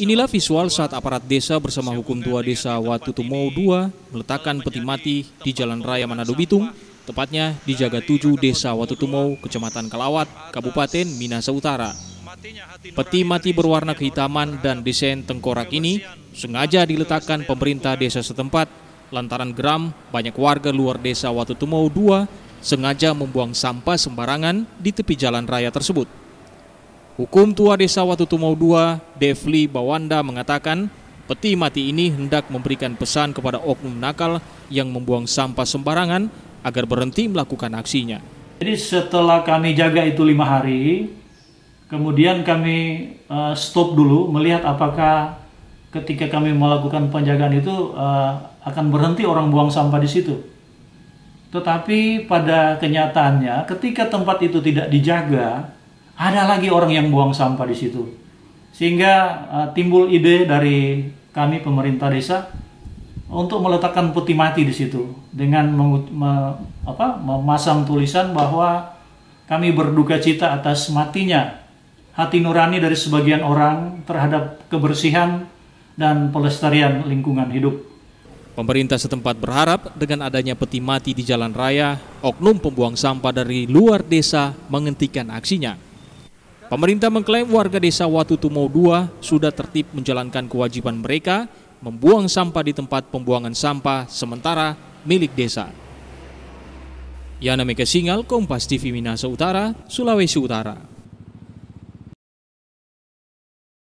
Inilah visual saat aparat desa bersama hukum tua desa Watutumau II meletakkan peti mati di Jalan Raya Manado Bitung, tepatnya di Jaga 7 Desa Watutumau, Kecamatan Kelawat, Kabupaten Minasa Utara. Peti mati berwarna kehitaman dan desain tengkorak ini sengaja diletakkan pemerintah desa setempat lantaran geram banyak warga luar desa Watutumau II sengaja membuang sampah sembarangan di tepi jalan raya tersebut. Hukum Tua Desa Watutumau II, Devli Bawanda mengatakan, peti mati ini hendak memberikan pesan kepada oknum nakal yang membuang sampah sembarangan agar berhenti melakukan aksinya. Jadi setelah kami jaga itu lima hari, kemudian kami uh, stop dulu melihat apakah ketika kami melakukan penjagaan itu uh, akan berhenti orang buang sampah di situ. Tetapi pada kenyataannya ketika tempat itu tidak dijaga, ada lagi orang yang buang sampah di situ. Sehingga uh, timbul ide dari kami pemerintah desa untuk meletakkan peti mati di situ dengan me, apa, memasang tulisan bahwa kami berduka cita atas matinya hati nurani dari sebagian orang terhadap kebersihan dan pelestarian lingkungan hidup. Pemerintah setempat berharap dengan adanya peti mati di jalan raya, oknum pembuang sampah dari luar desa menghentikan aksinya. Pemerintah mengklaim warga desa Watu Tumo II sudah tertib menjalankan kewajiban mereka membuang sampah di tempat pembuangan sampah sementara milik desa. Yana Mega Singal, Kompas TV Minasa Utara, Sulawesi Utara.